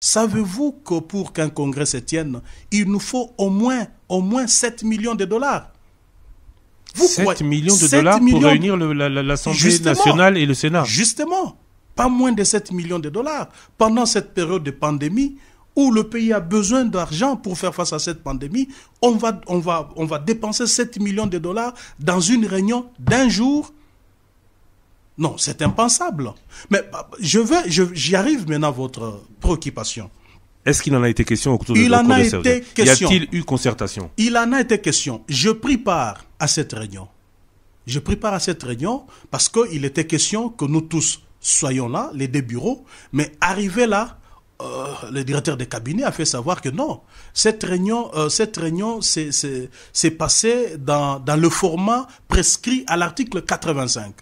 Savez-vous que pour qu'un congrès se tienne, il nous faut au moins, au moins 7 millions de dollars Vous 7 millions de dollars pour réunir l'Assemblée nationale et le Sénat Justement, pas moins de 7 millions de dollars. Pendant cette période de pandémie, où le pays a besoin d'argent pour faire face à cette pandémie, on va, on, va, on va dépenser 7 millions de dollars dans une réunion d'un jour non, c'est impensable. Mais bah, je vais, j'y arrive maintenant à votre préoccupation. Est-ce qu'il en a été question au cours de Il en a été question. Y a-t-il eu concertation Il en a été question. Je pris part à cette réunion. Je pris part à cette réunion parce qu'il était question que nous tous soyons là, les deux bureaux, mais arrivé là, euh, le directeur de cabinet a fait savoir que non, cette réunion, euh, cette réunion s'est passée dans le format prescrit à l'article 85.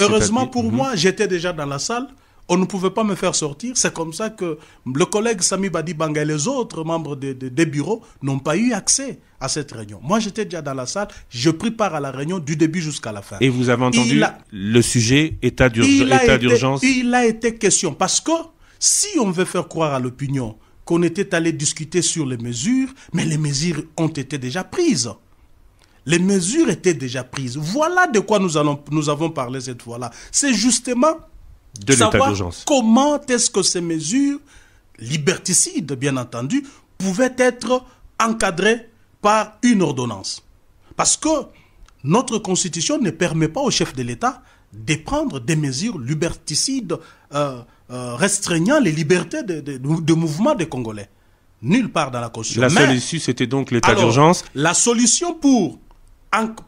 Heureusement pour mm-hmm. moi, j'étais déjà dans la salle. On ne pouvait pas me faire sortir. C'est comme ça que le collègue Sami Badi Banga et les autres membres des bureaux n'ont pas eu accès à cette réunion. Moi, j'étais déjà dans la salle. Je pris part à la réunion du début jusqu'à la fin. Et vous avez entendu le sujet état d'urgence il a été question. Parce que si on veut faire croire à l'opinion qu'on était allé discuter sur les mesures, mais les mesures ont été déjà prises. Les mesures étaient déjà prises. Voilà de quoi nous, avons parlé cette fois-là. C'est justement de savoir comment est-ce que ces mesures liberticides, bien entendu, pouvaient être encadrées par une ordonnance. Parce que notre Constitution ne permet pas au chef de l'État de prendre des mesures liberticides euh, euh, restreignant les libertés de, mouvement des Congolais. Nulle part dans la Constitution. La seule issue, c'était donc l'état d'urgence. La solution pour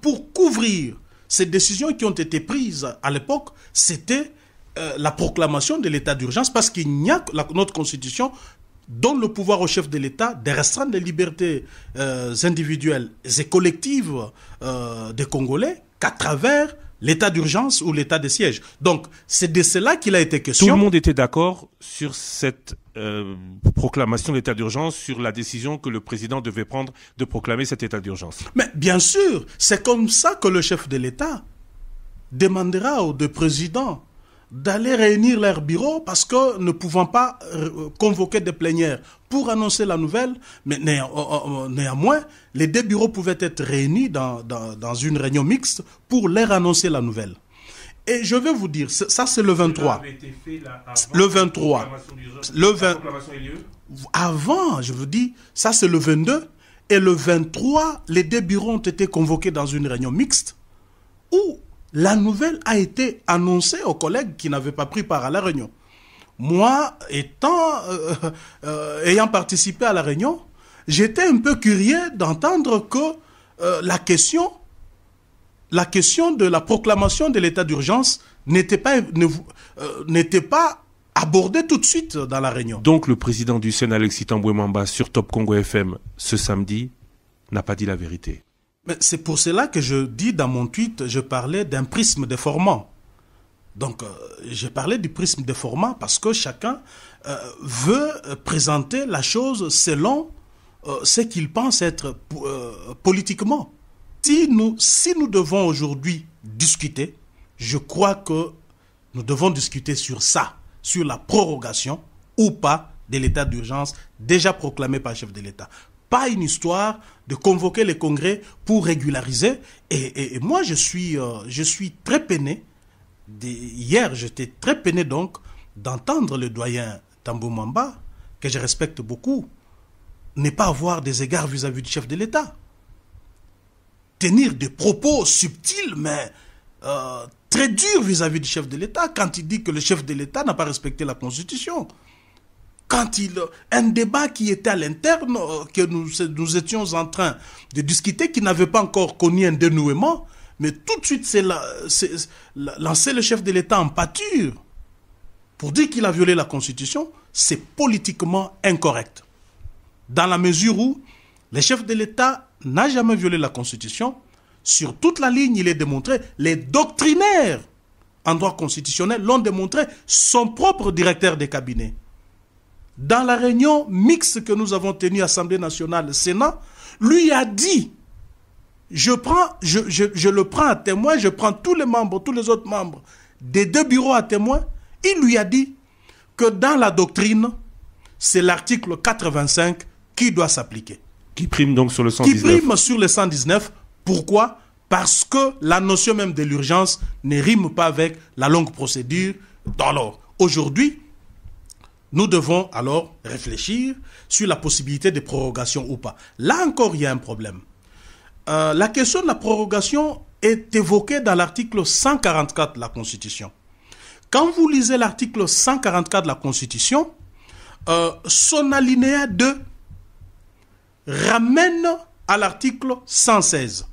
pour couvrir ces décisions qui ont été prises à l'époque, c'était euh, la proclamation de l'état d'urgence parce qu'il n'y a notre constitution donne le pouvoir au chef de l'État de restreindre les libertés euh, individuelles et collectives euh, des Congolais qu'à travers l'état d'urgence ou l'état de siège. Donc, c'est de cela qu'il a été question. Tout le monde était d'accord sur cette euh, proclamation de l'état d'urgence, sur la décision que le président devait prendre de proclamer cet état d'urgence. Mais bien sûr, c'est comme ça que le chef de l'État demandera aux deux présidents d'aller réunir leurs bureaux parce que ne pouvant pas euh, convoquer des plénières pour annoncer la nouvelle, mais euh, euh, néanmoins, les deux bureaux pouvaient être réunis dans, une réunion mixte pour leur annoncer la nouvelle. Et je vais vous dire, ça c'est le 23. Le 23. Le 20... Avant, je vous dis, ça c'est le 22. Et le 23, les deux bureaux ont été convoqués dans une réunion mixte où la nouvelle a été annoncée aux collègues qui n'avaient pas pris part à la réunion. Moi, étant, euh, euh, euh, ayant participé à la réunion, j'étais un peu curieux d'entendre que la question la question de la proclamation de l'état d'urgence n'était pas, n'était pas abordée tout de suite dans la réunion. Donc le président du Sénat, Alexis Tambouemamba, sur Top Congo FM ce samedi, n'a pas dit la vérité. C'est pour cela que je dis dans mon tweet, je parlais d'un prisme déformant. Donc, euh, je parlais du prisme déformant parce que chacun euh, veut euh, présenter la chose selon ce qu'il pense être politiquement. Si nous, si nous devons aujourd'hui discuter, je crois que nous devons discuter sur ça, sur la prorogation ou pas de l'état d'urgence déjà proclamé par le chef de l'État pas une histoire de convoquer les congrès pour régulariser. Et, moi, je suis, euh, je suis très peiné. hier, j'étais très peiné donc d'entendre le doyen Tambou que je respecte beaucoup, ne pas avoir des égards vis-à-vis du chef de l'État. Tenir des propos subtils, mais euh, très durs vis à -vis du chef de l'État, quand il dit que le chef de l'État n'a pas respecté la Constitution quand il, un débat qui était à l'interne, euh, que nous, nous étions en train de discuter, qui n'avait pas encore connu un dénouement, mais tout de suite, c'est lancer le chef de l'État en pâture pour dire qu'il a violé la Constitution, c'est politiquement incorrect. Dans la mesure où le chef de l'État n'a jamais violé la Constitution, sur toute la ligne, il est démontré, les doctrinaires en droit constitutionnel l'ont démontré, son propre directeur des cabinets dans la réunion mixte que nous avons tenue Assemblée nationale, Sénat, lui a dit, je, le prends à témoin, je prends tous les membres, tous les autres membres des deux bureaux à témoin, il lui a dit que dans la doctrine, c'est l'article 85 qui doit s'appliquer. Qui prime donc sur le 119 Qui prime sur le 119. Pourquoi Parce que la notion même de l'urgence ne rime pas avec la longue procédure Alors, Aujourd'hui, nous devons alors réfléchir sur la possibilité de prorogation ou pas. Là encore, il y a un problème. Euh, la question de la prorogation est évoquée dans l'article 144 de la Constitution. Quand vous lisez l'article 144 de la Constitution, euh, son alinéa 2 ramène à l'article 116.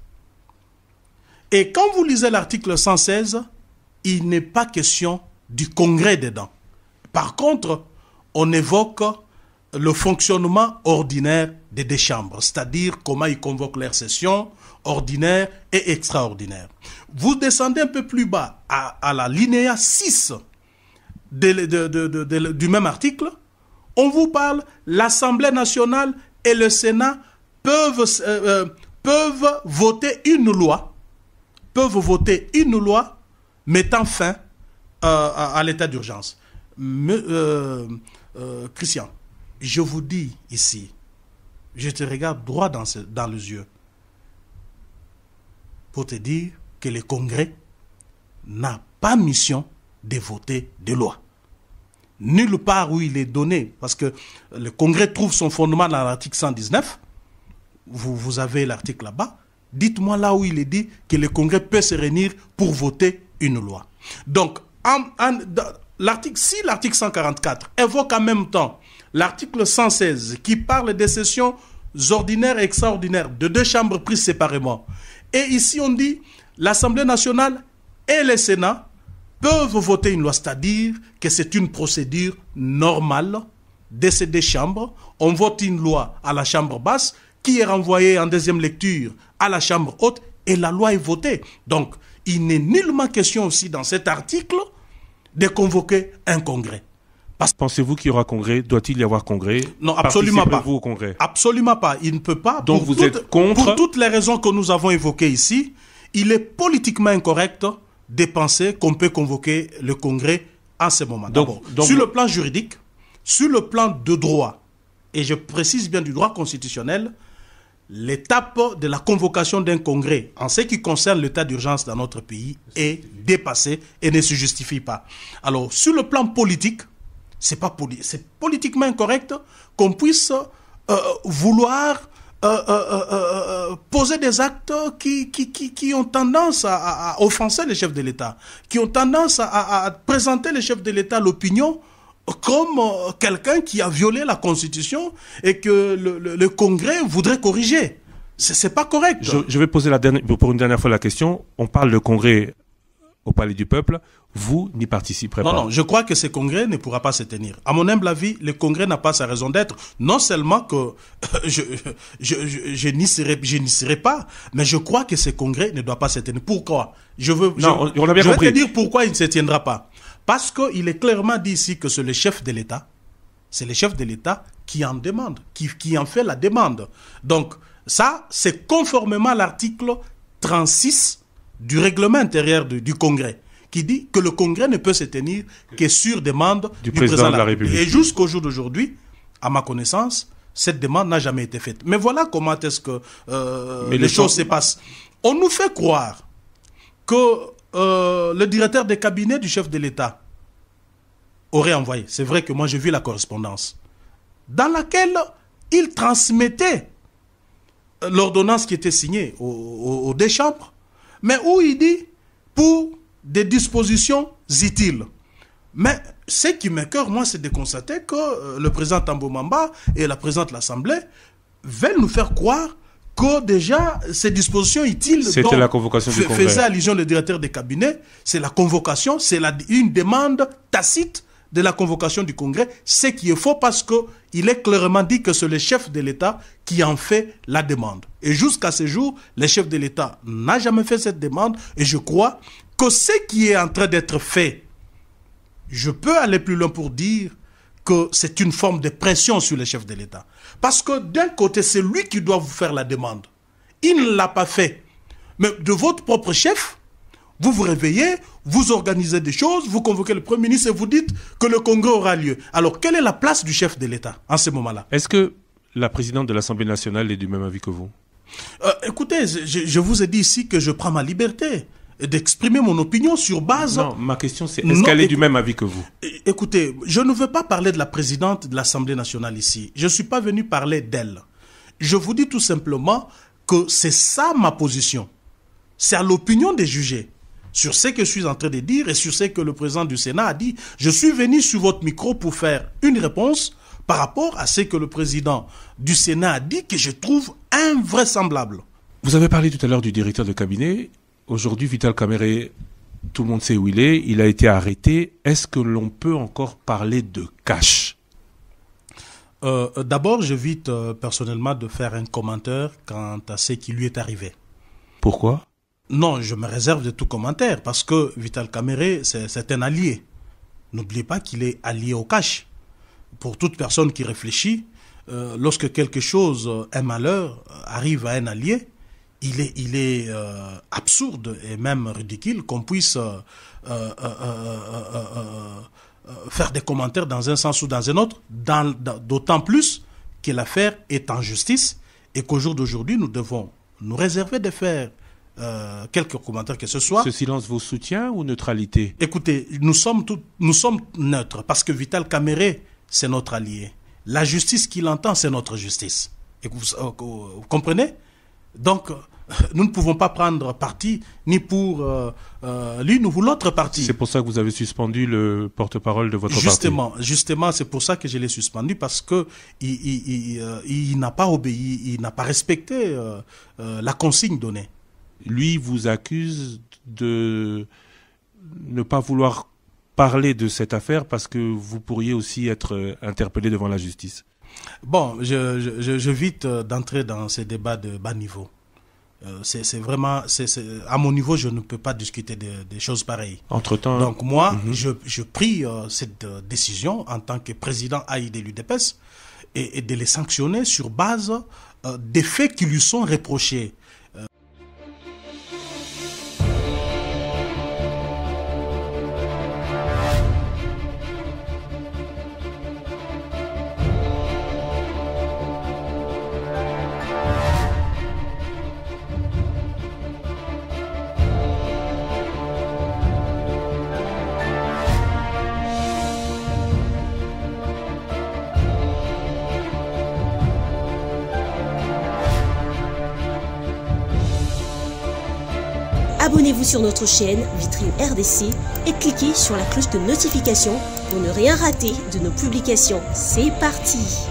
Et quand vous lisez l'article 116, il n'est pas question du Congrès dedans. Par contre, on évoque le fonctionnement ordinaire des deux chambres, c'est-à-dire comment ils convoquent leurs sessions ordinaires et extraordinaires. Vous descendez un peu plus bas à, la linéa 6 du même article, on vous parle l'Assemblée nationale et le Sénat peuvent, euh, euh, peuvent voter une loi, peuvent voter une loi mettant fin euh, à l'état d'urgence. Euh, euh, Christian, je vous dis ici, je te regarde droit dans, dans les yeux pour te dire que le Congrès n'a pas mission de voter des lois. Nulle part où il est donné, parce que le Congrès trouve son fondement dans l'article 119, vous, vous avez l'article là-bas, dites-moi là où il est dit que le Congrès peut se réunir pour voter une loi. Donc, en, l'article, si l'article 144 évoque en même temps l'article 116 qui parle des sessions ordinaires et extraordinaires de deux chambres prises séparément, et ici on dit l'Assemblée nationale et le Sénat peuvent voter une loi, c'est-à-dire que c'est une procédure normale de ces deux chambres. On vote une loi à la chambre basse qui est renvoyée en deuxième lecture à la chambre haute et la loi est votée. Donc, il n'est nullement question aussi dans cet article de convoquer un congrès. Parce... Pensez-vous qu'il y aura congrès Doit-il y avoir congrès Non, absolument pas. congrès Absolument pas. Il ne peut pas. Donc vous êtes contre Pour toutes les raisons que nous avons évoquées ici, il est politiquement incorrect de penser qu'on peut convoquer le congrès en ce moment. Donc sur le plan juridique, sur le plan de droit, et je précise bien du droit constitutionnel, L'étape de la convocation d'un congrès en ce qui concerne l'état d'urgence dans notre pays est dépassée et ne se justifie pas. Alors, sur le plan politique, c'est pas politiquement incorrect qu'on puisse euh, vouloir euh, euh, poser des actes qui, ont tendance à, offenser les chefs de l'État, qui ont tendance à, à, présenter les chefs de l'État, l'opinion, comme euh, quelqu'un qui a violé la Constitution et que le, Congrès voudrait corriger. C'est pas correct. Je, vais poser pour une dernière fois la question. On parle de Congrès au Palais du Peuple. Vous n'y participerez pas. Non, non, je crois que ce Congrès ne pourra pas se tenir. À mon humble avis, le Congrès n'a pas sa raison d'être. Non seulement que je, je, je n'y serai, serai, pas, mais je crois que ce Congrès ne doit pas se tenir. Pourquoi Je veux, non, on, a bien te dire pourquoi il ne se tiendra pas. Parce qu'il est clairement dit ici que c'est le chef de l'État, c'est le chef de l'État qui en demande, qui, en fait la demande. Donc, ça, c'est conformément à l'article 36 du règlement intérieur du, Congrès, qui dit que le Congrès ne peut se tenir que sur demande du, président, de la République. Et jusqu'au jour d'aujourd'hui, à ma connaissance, cette demande n'a jamais été faite. Mais voilà comment est-ce que euh, les, choses se passent. On nous fait croire que euh, le directeur des cabinets du chef de l'État aurait envoyé. C'est vrai que moi, j'ai vu la correspondance dans laquelle il transmettait l'ordonnance qui était signée aux, deux chambres, mais où il dit pour des dispositions utiles. Mais ce qui m'écœure, moi, c'est de constater que euh, le président Mamba et la présidente de l'Assemblée veulent nous faire croire que déjà ces dispositions utiles C'était la convocation faisait allusion le directeur des cabinets, c'est la convocation, c'est une demande tacite de la convocation du Congrès, ce qui est faux parce qu'il est clairement dit que c'est le chef de l'État qui en fait la demande. Et jusqu'à ce jour, le chef de l'État n'a jamais fait cette demande et je crois que ce qui est en train d'être fait, je peux aller plus loin pour dire que c'est une forme de pression sur le chef de l'État. Parce que d'un côté, c'est lui qui doit vous faire la demande. Il ne l'a pas fait. Mais de votre propre chef, vous vous réveillez, vous organisez des choses, vous convoquez le Premier ministre et vous dites que le congrès aura lieu. Alors, quelle est la place du chef de l'État en ce moment-là Est-ce que la présidente de l'Assemblée nationale est du même avis que vous euh, écoutez, je, vous ai dit ici que je prends ma liberté d'exprimer mon opinion sur base... Non, ma question c'est, est-ce qu'elle est du même avis que vous Écoutez, je ne veux pas parler de la présidente de l'Assemblée nationale ici. Je ne suis pas venu parler d'elle. Je vous dis tout simplement que c'est ça ma position. C'est à l'opinion des jugés sur ce que je suis en train de dire et sur ce que le président du Sénat a dit. Je suis venu sur votre micro pour faire une réponse par rapport à ce que le président du Sénat a dit que je trouve invraisemblable. Vous avez parlé tout à l'heure du directeur de cabinet Aujourd'hui, Vital Caméré, tout le monde sait où il est, il a été arrêté. Est-ce que l'on peut encore parler de cash euh, euh, D'abord, j'évite euh, personnellement de faire un commentaire quant à ce qui lui est arrivé. Pourquoi Non, je me réserve de tout commentaire parce que Vital Caméré, c'est un allié. N'oubliez pas qu'il est allié au cash. Pour toute personne qui réfléchit, lorsque quelque chose, un malheur, arrive à un allié, il est, il est euh, absurde et même ridicule qu'on puisse euh, euh, faire des commentaires dans un sens ou dans un autre, d'autant plus que l'affaire est en justice et qu'au jour d'aujourd'hui, nous devons nous réserver de faire quelques commentaires que ce soit. Ce silence vous soutient ou neutralité Écoutez, nous sommes, tout, nous sommes neutres parce que Vital Caméré, c'est notre allié. La justice qu'il entend, c'est notre justice. vous comprenez donc, euh, nous ne pouvons pas prendre parti ni pour euh, euh, l'une ou l'autre partie. C'est pour ça que vous avez suspendu le porte-parole de votre parti. Justement, c'est pour ça que je l'ai suspendu parce que il n'a pas obéi, il n'a pas respecté la consigne donnée. Lui vous accuse de ne pas vouloir parler de cette affaire parce que vous pourriez aussi être interpellé devant la justice. Bon, je, je, euh, d'entrer dans ces débats de bas niveau. Euh, c'est vraiment, c'est à mon niveau, je ne peux pas discuter des de choses pareilles. Entre temps. Donc moi, mm-hmm. je, prie euh, cette décision en tant que président aïdé l'UDPS et, et, de les sanctionner sur base des faits qui lui sont reprochés. abonnez-vous sur notre chaîne Vitrine RDC et cliquez sur la cloche de notification pour ne rien rater de nos publications. C'est parti